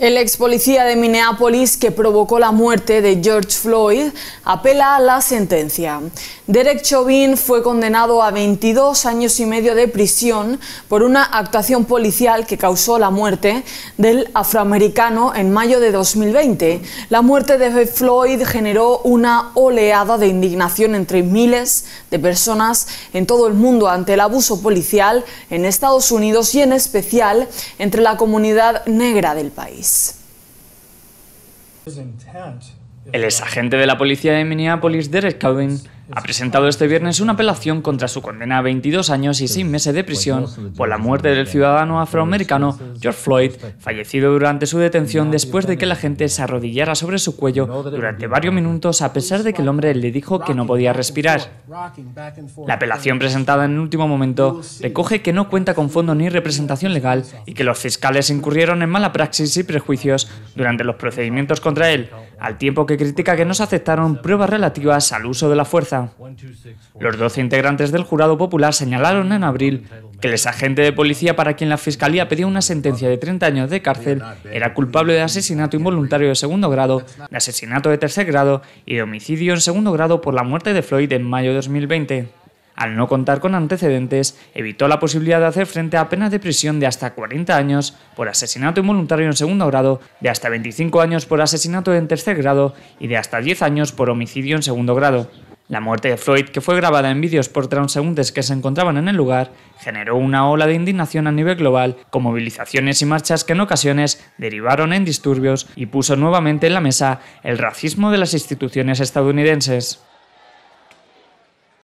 El ex policía de Minneapolis que provocó la muerte de George Floyd apela a la sentencia. Derek Chauvin fue condenado a 22 años y medio de prisión por una actuación policial que causó la muerte del afroamericano en mayo de 2020. La muerte de Floyd generó una oleada de indignación entre miles de personas en todo el mundo ante el abuso policial en Estados Unidos y en especial entre la comunidad negra del país. El exagente agente de la policía de Minneapolis, Derek Calvin, ha presentado este viernes una apelación contra su condena a 22 años y 6 meses de prisión por la muerte del ciudadano afroamericano George Floyd, fallecido durante su detención después de que la gente se arrodillara sobre su cuello durante varios minutos a pesar de que el hombre le dijo que no podía respirar. La apelación presentada en el último momento recoge que no cuenta con fondo ni representación legal y que los fiscales incurrieron en mala praxis y prejuicios durante los procedimientos contra él al tiempo que critica que no se aceptaron pruebas relativas al uso de la fuerza. Los 12 integrantes del jurado popular señalaron en abril que el agente de policía para quien la fiscalía pedía una sentencia de 30 años de cárcel era culpable de asesinato involuntario de segundo grado, de asesinato de tercer grado y de homicidio en segundo grado por la muerte de Floyd en mayo de 2020 al no contar con antecedentes, evitó la posibilidad de hacer frente a penas de prisión de hasta 40 años por asesinato involuntario en segundo grado, de hasta 25 años por asesinato en tercer grado y de hasta 10 años por homicidio en segundo grado. La muerte de Freud, que fue grabada en vídeos por transeúntes que se encontraban en el lugar, generó una ola de indignación a nivel global, con movilizaciones y marchas que en ocasiones derivaron en disturbios y puso nuevamente en la mesa el racismo de las instituciones estadounidenses.